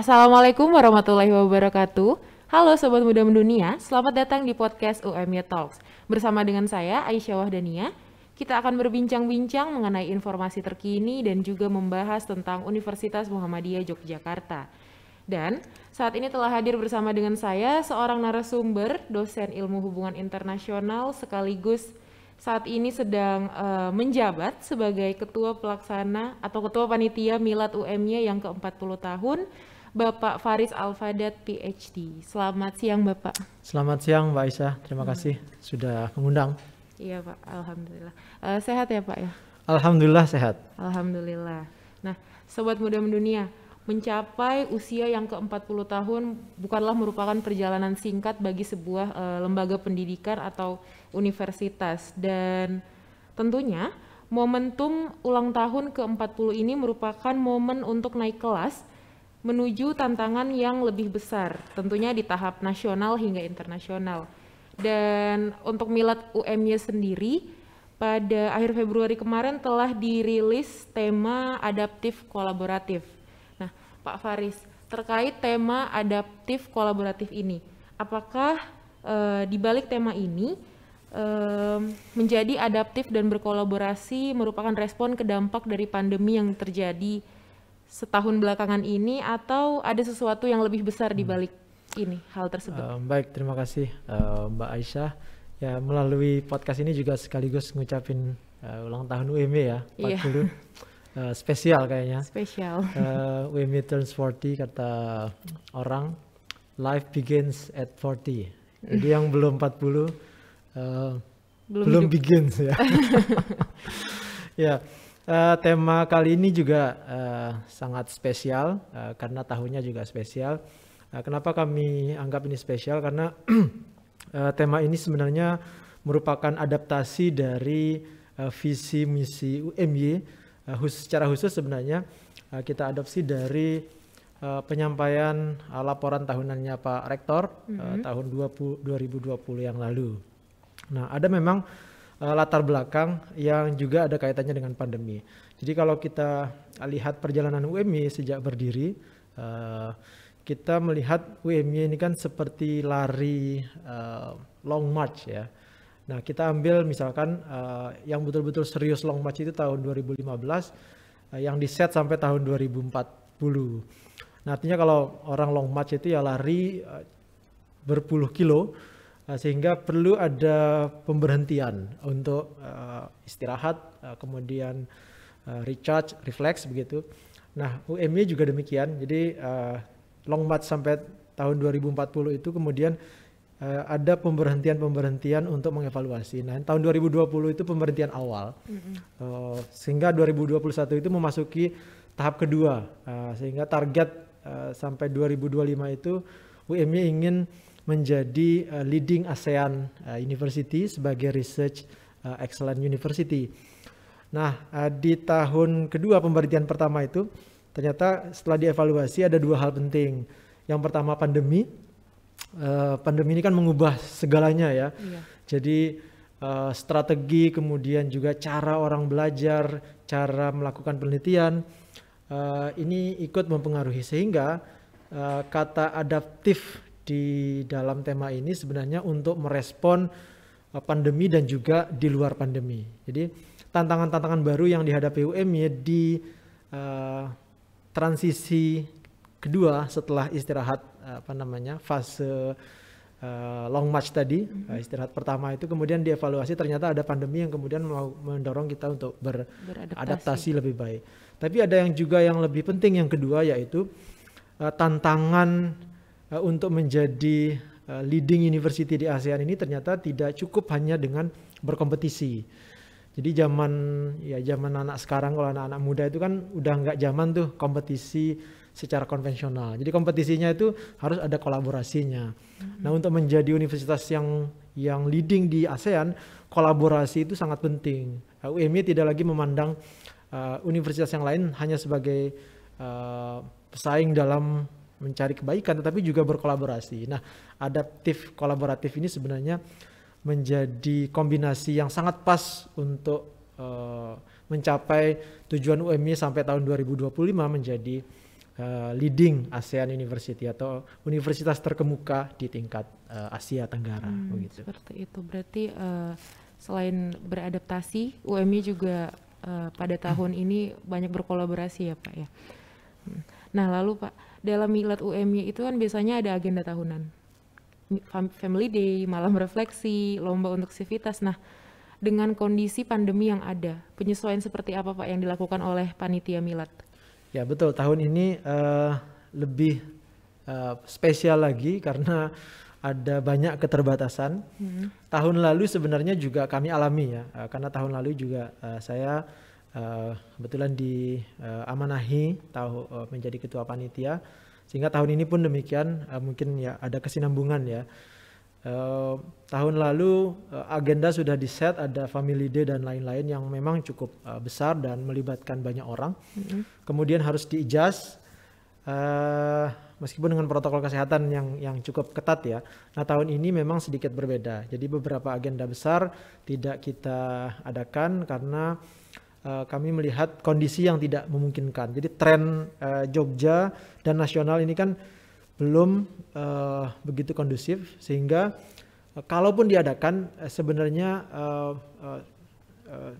Assalamualaikum warahmatullahi wabarakatuh. Halo Sobat Muda Mendunia, selamat datang di podcast UMY Talks. Bersama dengan saya, Aisyah Wahdania, kita akan berbincang-bincang mengenai informasi terkini dan juga membahas tentang Universitas Muhammadiyah Yogyakarta. Dan saat ini telah hadir bersama dengan saya seorang narasumber, dosen ilmu hubungan internasional sekaligus saat ini sedang uh, menjabat sebagai ketua pelaksana atau ketua panitia Milad UMY yang ke-40 tahun Bapak Faris Alfadat PhD. Selamat siang Bapak. Selamat siang Mbak Aisyah, terima hmm. kasih sudah mengundang. Iya Pak, Alhamdulillah. Uh, sehat ya Pak ya? Alhamdulillah sehat. Alhamdulillah. Nah, Sobat Muda Mendunia, mencapai usia yang ke-40 tahun bukanlah merupakan perjalanan singkat bagi sebuah uh, lembaga pendidikan atau universitas dan tentunya momentum ulang tahun ke-40 ini merupakan momen untuk naik kelas menuju tantangan yang lebih besar, tentunya di tahap nasional hingga internasional. Dan untuk Milad UMY sendiri, pada akhir Februari kemarin telah dirilis tema adaptif kolaboratif. Nah, Pak Faris, terkait tema adaptif kolaboratif ini, apakah e, di balik tema ini e, menjadi adaptif dan berkolaborasi merupakan respon ke dampak dari pandemi yang terjadi setahun belakangan ini atau ada sesuatu yang lebih besar di hmm. balik hmm. ini hal tersebut? Uh, baik, terima kasih uh, Mbak Aisyah. Ya melalui podcast ini juga sekaligus ngucapin uh, ulang tahun UMB ya 40. Yeah. Uh, spesial kayaknya. Spesial. Uh, turns 40 kata orang. Life begins at 40. Jadi yang belum 40 uh, belum, belum begins ya. ya. yeah uh, tema kali ini juga uh, sangat spesial uh, karena tahunnya juga spesial. Uh, kenapa kami anggap ini spesial? Karena uh, tema ini sebenarnya merupakan adaptasi dari uh, visi misi UMY uh, khusus, secara khusus sebenarnya uh, kita adopsi dari uh, penyampaian uh, laporan tahunannya Pak Rektor mm -hmm. uh, tahun 20, 2020 yang lalu. Nah, ada memang uh, latar belakang yang juga ada kaitannya dengan pandemi. Jadi kalau kita lihat perjalanan UMI sejak berdiri, uh, kita melihat UMI ini kan seperti lari uh, long march ya. Nah kita ambil misalkan uh, yang betul-betul serius long march itu tahun 2015, uh, yang diset sampai tahun 2040. Nah artinya kalau orang long march itu ya lari uh, berpuluh kilo, Eh, sehingga perlu ada pemberhentian untuk uh, istirahat uh, kemudian uh, recharge refleks begitu nah UMY juga demikian jadi uh, long march sampai tahun 2040 itu kemudian uh, ada pemberhentian-pemberhentian untuk mengevaluasi. Nah, tahun 2020 itu pemberhentian awal. Mm -hmm. uh, sehingga 2021 itu memasuki tahap kedua. Uh, sehingga target uh, sampai 2025 itu UMY ingin menjadi uh, leading ASEAN uh, University sebagai Research uh, Excellent University. Nah, uh, di tahun kedua pemberhentian pertama itu ternyata setelah dievaluasi ada dua hal penting. Yang pertama pandemi. Uh, pandemi ini kan mengubah segalanya ya. Iya. Jadi uh, strategi kemudian juga cara orang belajar, cara melakukan penelitian uh, ini ikut mempengaruhi sehingga uh, kata adaptif di dalam tema ini sebenarnya untuk merespon eh, pandemi dan juga di luar pandemi. Jadi tantangan-tantangan baru yang dihadapi UMY ya di uh, transisi kedua setelah istirahat eh, apa namanya fase uh, long march tadi mm-hmm. istirahat pertama itu kemudian dievaluasi ternyata ada pandemi yang kemudian mendorong kita untuk ber- beradaptasi lebih baik. Tapi ada yang juga yang lebih penting yang kedua yaitu uh, tantangan Eh, untuk menjadi eh, leading university di ASEAN ini ternyata tidak cukup hanya dengan berkompetisi. Jadi zaman ya zaman anak sekarang kalau anak-anak muda itu kan udah nggak zaman tuh kompetisi secara konvensional. Jadi kompetisinya itu harus ada kolaborasinya. Mm-hmm. Nah, untuk menjadi universitas yang yang leading di ASEAN, kolaborasi itu sangat penting. Eh, UMI tidak lagi memandang uh, universitas yang lain hanya sebagai uh, pesaing dalam mencari kebaikan tetapi juga berkolaborasi. Nah, adaptif kolaboratif ini sebenarnya menjadi kombinasi yang sangat pas untuk uh, mencapai tujuan UMI sampai tahun 2025 menjadi uh, leading ASEAN University atau universitas terkemuka di tingkat uh, Asia Tenggara hmm, begitu. Oh, seperti itu. Berarti uh, selain beradaptasi, UMI juga uh, pada tahun hmm. ini banyak berkolaborasi ya, Pak ya. Hmm. Nah lalu Pak, dalam Milad UMY itu kan biasanya ada agenda tahunan. Family Day, malam refleksi, lomba untuk civitas. Nah, dengan kondisi pandemi yang ada, penyesuaian seperti apa Pak yang dilakukan oleh panitia Milad? Ya betul, tahun ini uh, lebih uh, spesial lagi karena ada banyak keterbatasan. Hmm. Tahun lalu sebenarnya juga kami alami ya, uh, karena tahun lalu juga uh, saya Eh, kebetulan di uh, tahu uh, menjadi ketua panitia sehingga tahun ini pun demikian uh, mungkin ya ada kesinambungan ya uh, tahun lalu uh, agenda sudah di set ada family day dan lain-lain yang memang cukup uh, besar dan melibatkan banyak orang mm-hmm. kemudian harus diijaz uh, meskipun dengan protokol kesehatan yang yang cukup ketat ya. Nah tahun ini memang sedikit berbeda. Jadi beberapa agenda besar tidak kita adakan karena Eh, kami melihat kondisi yang tidak memungkinkan. Jadi tren uh, Jogja dan nasional ini kan belum uh, begitu kondusif sehingga uh, kalaupun diadakan uh, sebenarnya uh, uh,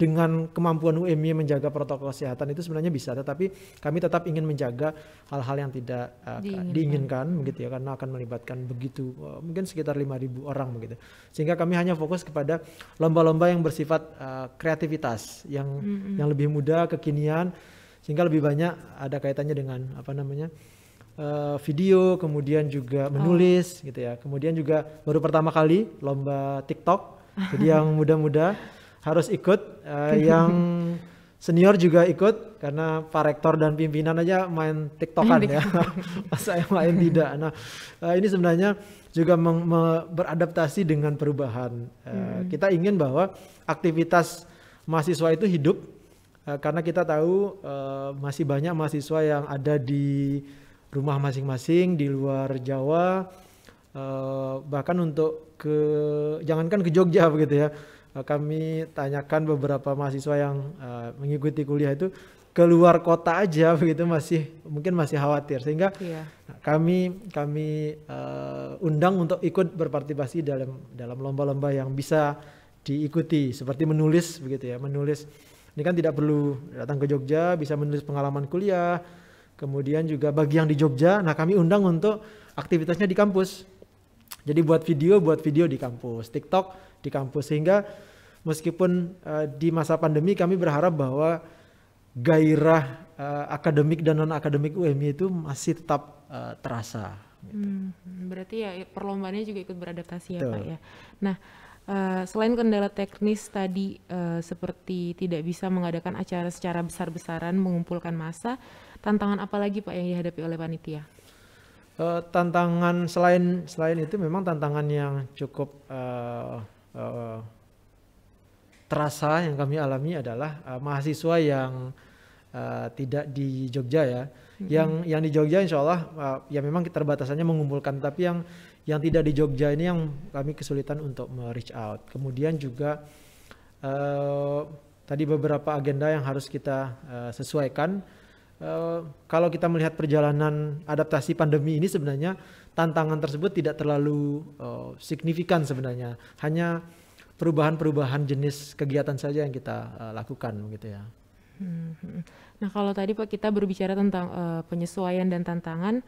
dengan kemampuan UMY menjaga protokol kesehatan itu sebenarnya bisa, tetapi kami tetap ingin menjaga hal-hal yang tidak uh, diinginkan. diinginkan begitu ya karena akan melibatkan begitu uh, mungkin sekitar 5000 orang begitu. Sehingga kami hanya fokus kepada lomba-lomba yang bersifat uh, kreativitas yang -hmm. yang lebih muda, kekinian sehingga lebih banyak ada kaitannya dengan apa namanya? video, kemudian juga oh. menulis oh. gitu ya. Kemudian juga baru pertama kali lomba TikTok. Jadi yang muda-muda harus ikut, uh, yang senior juga ikut karena Pak Rektor dan pimpinan aja main tiktokan ya, masa yang lain tidak. Nah uh, ini sebenarnya juga beradaptasi dengan perubahan. Uh, hmm. Kita ingin bahwa aktivitas mahasiswa itu hidup uh, karena kita tahu uh, masih banyak mahasiswa yang ada di rumah masing-masing di luar Jawa Eh, bahkan untuk ke jangankan ke Jogja begitu ya. Eh, kami tanyakan beberapa mahasiswa yang uh, mengikuti kuliah itu keluar kota aja begitu masih mungkin masih khawatir sehingga iya. kami kami uh, undang untuk ikut berpartisipasi dalam dalam lomba-lomba yang bisa diikuti seperti menulis begitu ya menulis ini kan tidak perlu datang ke Jogja bisa menulis pengalaman kuliah kemudian juga bagi yang di Jogja nah kami undang untuk aktivitasnya di kampus jadi buat video, buat video di kampus, TikTok di kampus sehingga meskipun uh, di masa pandemi kami berharap bahwa gairah uh, akademik dan non akademik UMI itu masih tetap uh, terasa. Gitu. Hmm, berarti ya perlombaannya juga ikut beradaptasi ya pak ya. Nah uh, selain kendala teknis tadi uh, seperti tidak bisa mengadakan acara secara besar-besaran mengumpulkan massa, tantangan apa lagi pak yang dihadapi oleh panitia? Eh, tantangan selain selain itu memang tantangan yang cukup uh, uh, terasa yang kami alami adalah uh, mahasiswa yang uh, tidak di Jogja ya. Hmm. Yang yang di Jogja insya Allah uh, ya memang keterbatasannya mengumpulkan, tapi yang yang tidak di Jogja ini yang kami kesulitan untuk reach out. Kemudian juga uh, tadi beberapa agenda yang harus kita uh, sesuaikan Eh, kalau kita melihat perjalanan adaptasi pandemi ini sebenarnya tantangan tersebut tidak terlalu uh, signifikan sebenarnya. Hanya perubahan-perubahan jenis kegiatan saja yang kita uh, lakukan gitu ya. Hmm, hmm. Nah kalau tadi Pak kita berbicara tentang uh, penyesuaian dan tantangan,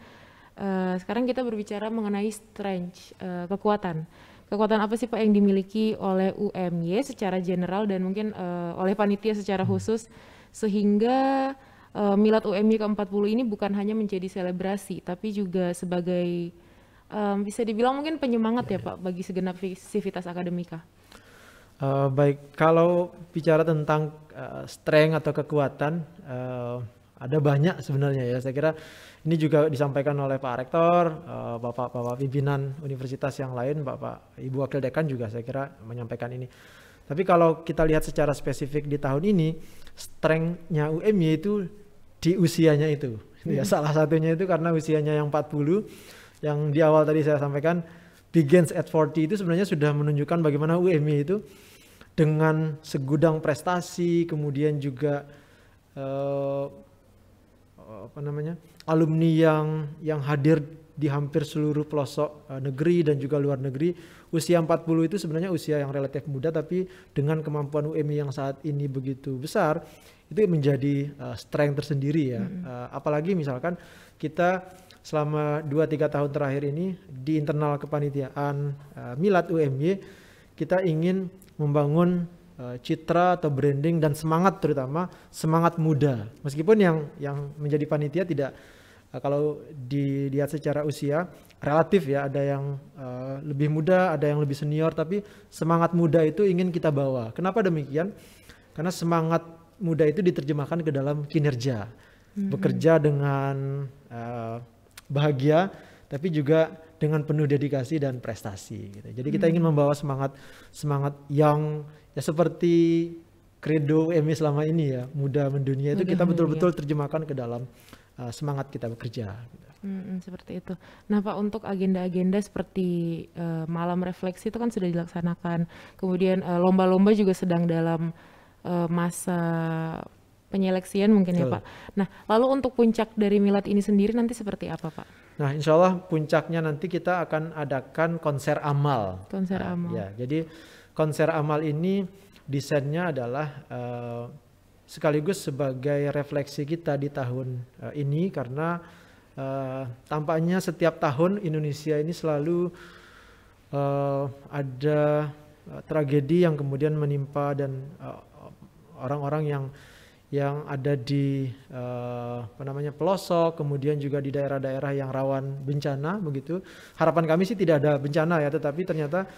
uh, sekarang kita berbicara mengenai strength, uh, kekuatan. Kekuatan apa sih Pak yang dimiliki oleh UMY secara general dan mungkin uh, oleh panitia secara hmm. khusus sehingga uh, Milad UMY ke-40 ini bukan hanya menjadi selebrasi, tapi juga sebagai um, bisa dibilang mungkin penyemangat ya, ya Pak bagi segenap sivitas akademika. Uh, baik, kalau bicara tentang uh, strength atau kekuatan, uh, ada banyak sebenarnya ya. Saya kira ini juga disampaikan oleh Pak Rektor, Bapak-Bapak pimpinan universitas yang lain, Bapak Ibu Wakil Dekan juga saya kira menyampaikan ini. Tapi kalau kita lihat secara spesifik di tahun ini, strength-nya UMY itu di usianya itu. Gitu ya. Hmm. Ya, salah satunya itu karena usianya yang 40 yang di awal tadi saya sampaikan begins at 40 itu sebenarnya sudah menunjukkan bagaimana UMI itu dengan segudang prestasi kemudian juga uh, apa namanya alumni yang yang hadir di hampir seluruh pelosok eh, negeri dan juga luar negeri. Usia 40 itu sebenarnya usia yang relatif muda tapi dengan kemampuan UMI yang saat ini begitu besar, itu menjadi uh, strength tersendiri ya. -hmm. uh, apalagi misalkan kita selama 2-3 tahun terakhir ini di internal kepanitiaan uh, eh, Milad UMY kita ingin membangun uh, citra atau branding dan semangat terutama semangat muda. Meskipun yang yang menjadi panitia tidak uh, kalau dilihat secara usia relatif ya ada yang uh, lebih muda, ada yang lebih senior tapi semangat muda itu ingin kita bawa. Kenapa demikian? Karena semangat muda itu diterjemahkan ke dalam kinerja, hmm. bekerja dengan uh, bahagia, tapi juga dengan penuh dedikasi dan prestasi. Gitu. Jadi kita ingin hmm. membawa semangat semangat yang ya seperti kredo EMI selama ini ya, muda mendunia itu muda kita betul-betul terjemahkan ke dalam uh, semangat kita bekerja. Gitu. Hmm, seperti itu. Nah Pak untuk agenda-agenda seperti uh, malam refleksi itu kan sudah dilaksanakan, kemudian lomba-lomba uh, lomba -lomba juga sedang dalam uh, masa penyeleksian mungkin ya, Betul. ya Pak. Nah, lalu untuk puncak dari milad ini sendiri nanti seperti apa Pak? Nah, insya Allah puncaknya nanti kita akan adakan konser amal. Konser nah, amal. Ya, jadi konser amal ini desainnya adalah uh, sekaligus sebagai refleksi kita di tahun uh, ini karena uh, tampaknya setiap tahun Indonesia ini selalu uh, ada uh, tragedi yang kemudian menimpa dan uh, orang-orang yang yang ada di uh, apa namanya pelosok, kemudian juga di daerah-daerah yang rawan bencana begitu. Harapan kami sih tidak ada bencana ya, tetapi ternyata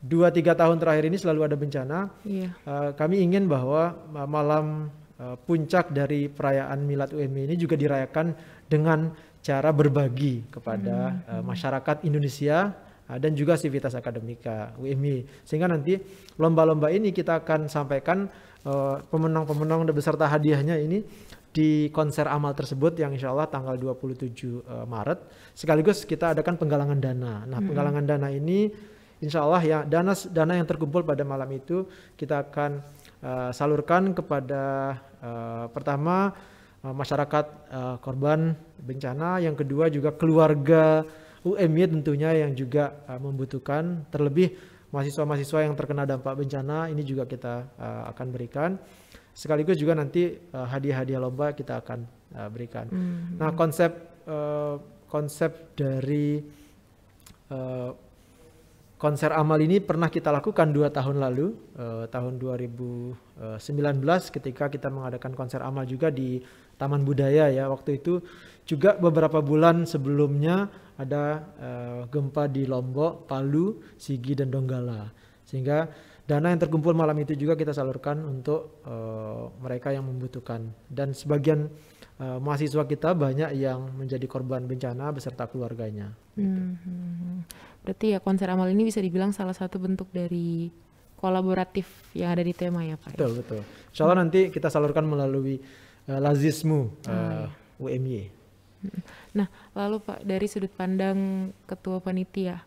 dua tiga tahun terakhir ini selalu ada bencana. Iya. uh, kami ingin bahwa malam uh, puncak dari perayaan Milad UMI ini juga dirayakan dengan cara berbagi kepada mm -hmm. masyarakat Indonesia dan juga civitas akademika UMI sehingga nanti lomba-lomba ini kita akan sampaikan Eh, pemenang-pemenang uh, beserta hadiahnya ini di konser amal tersebut yang insya Allah tanggal 27 uh, eh, Maret sekaligus kita adakan penggalangan dana. Nah hmm. penggalangan dana ini insya Allah ya dana dana yang terkumpul pada malam itu kita akan uh, salurkan kepada uh, pertama uh, masyarakat uh, korban bencana, yang kedua juga keluarga UMY tentunya yang juga uh, membutuhkan terlebih mahasiswa-mahasiswa yang terkena dampak bencana ini juga kita uh, akan berikan sekaligus juga nanti hadiah uh, hadiah-hadiah lomba kita akan uh, berikan. Mm -hmm. Nah konsep uh, konsep dari uh, konser amal ini pernah kita lakukan dua tahun lalu, eh, tahun 2019 ketika kita mengadakan konser amal juga di Taman Budaya ya. Waktu itu juga beberapa bulan sebelumnya ada eh, gempa di Lombok, Palu, Sigi dan Donggala. Sehingga dana yang terkumpul malam itu juga kita salurkan untuk eh, mereka yang membutuhkan. Dan sebagian uh, mahasiswa kita banyak yang menjadi korban bencana beserta keluarganya. Gitu. Hmm, hmm, hmm. Berarti ya konser amal ini bisa dibilang salah satu bentuk dari kolaboratif yang ada di tema ya Pak. Betul betul. Insya Allah hmm. nanti kita salurkan melalui uh, lazismu uh, ah, eh, iya. UMY. Hmm. Nah lalu Pak dari sudut pandang ketua panitia,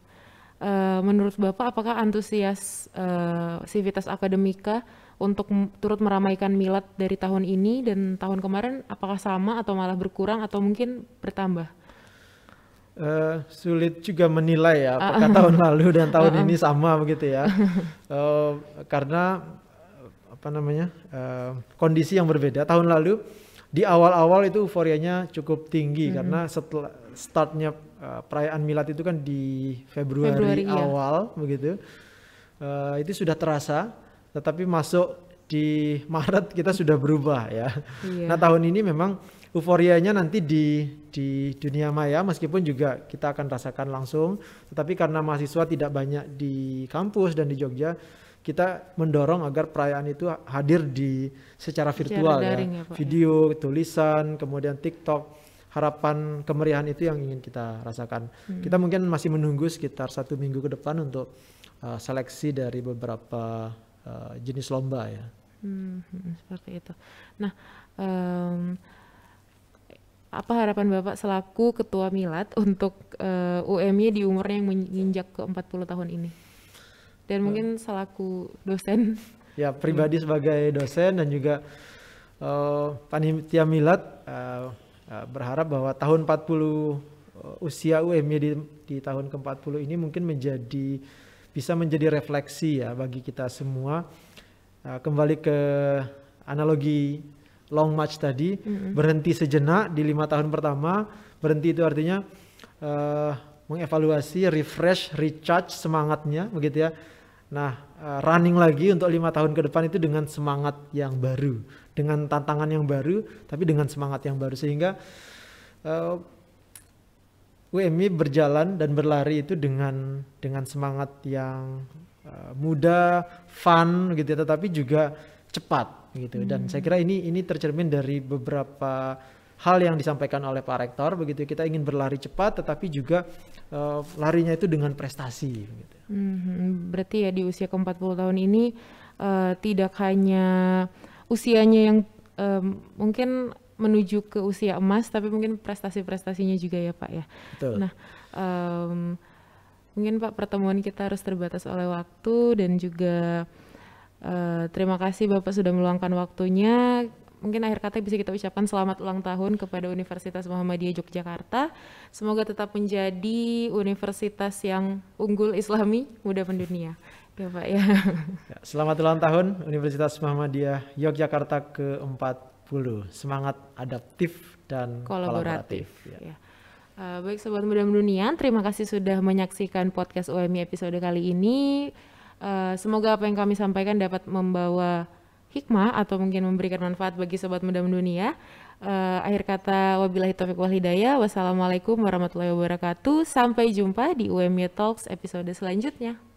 uh, menurut Bapak apakah antusias uh, sivitas akademika untuk turut meramaikan milad dari tahun ini dan tahun kemarin apakah sama atau malah berkurang atau mungkin bertambah? Uh, sulit juga menilai ya apakah ah. tahun lalu dan tahun ah, ah. ini sama begitu ya uh, karena apa namanya uh, kondisi yang berbeda tahun lalu di awal-awal itu euforianya cukup tinggi mm -hmm. karena setelah startnya uh, perayaan milad itu kan di Februari, Februari iya. awal ya. begitu uh, itu sudah terasa tetapi masuk di Maret kita sudah berubah ya. Iya. Nah tahun ini memang euforianya nanti di di dunia maya meskipun juga kita akan rasakan langsung, tetapi karena mahasiswa tidak banyak di kampus dan di Jogja, kita mendorong agar perayaan itu hadir di secara virtual secara ya. daring, ya. ya video, tulisan, kemudian TikTok. Harapan kemeriahan itu yang ingin kita rasakan. Hmm. Kita mungkin masih menunggu sekitar satu minggu ke depan untuk uh, seleksi dari beberapa Eh, jenis lomba ya. Hmm, seperti itu. Nah, um, apa harapan Bapak selaku Ketua Milat untuk uh, eh, UMY di umurnya yang menginjak ke 40 tahun ini? Dan hmm. mungkin selaku dosen. Ya, pribadi sebagai dosen dan juga uh, panitia Milat uh, uh, berharap bahwa tahun 40 uh, usia UMY di, di tahun ke-40 ini mungkin menjadi bisa menjadi refleksi ya bagi kita semua. Eh, kembali ke analogi long match tadi, mm-hmm. berhenti sejenak di lima tahun pertama. Berhenti itu artinya uh, mengevaluasi, refresh, recharge semangatnya, begitu ya. Nah, uh, running lagi untuk lima tahun ke depan itu dengan semangat yang baru, dengan tantangan yang baru, tapi dengan semangat yang baru sehingga uh, UMI berjalan dan berlari itu dengan dengan semangat yang uh, eh, muda, fun gitu ya, tetapi juga cepat gitu. Hmm. Dan saya kira ini ini tercermin dari beberapa hal yang disampaikan oleh Pak Rektor begitu ya. kita ingin berlari cepat tetapi juga uh, larinya itu dengan prestasi gitu. Hmm, berarti ya di usia ke-40 tahun ini uh, tidak hanya usianya yang um, mungkin menuju ke usia emas tapi mungkin prestasi-prestasinya juga ya Pak ya. Betul. Nah, um, mungkin Pak pertemuan kita harus terbatas oleh waktu dan juga uh, terima kasih Bapak sudah meluangkan waktunya. Mungkin akhir kata bisa kita ucapkan selamat ulang tahun kepada Universitas Muhammadiyah Yogyakarta. Semoga tetap menjadi universitas yang unggul Islami muda pendunia. Ya Pak ya. ya. Selamat ulang tahun Universitas Muhammadiyah Yogyakarta ke-4 Semangat adaptif dan kolaboratif. kolaboratif ya. Ya. Uh, baik Sobat Muda Dunia, terima kasih sudah menyaksikan podcast UMI episode kali ini. Uh, semoga apa yang kami sampaikan dapat membawa hikmah atau mungkin memberikan manfaat bagi Sobat Muda Dunia. Uh, eh, akhir kata wabillahi taufiq wal hidayah. Wassalamualaikum warahmatullahi wabarakatuh. Sampai jumpa di UMI Talks episode selanjutnya.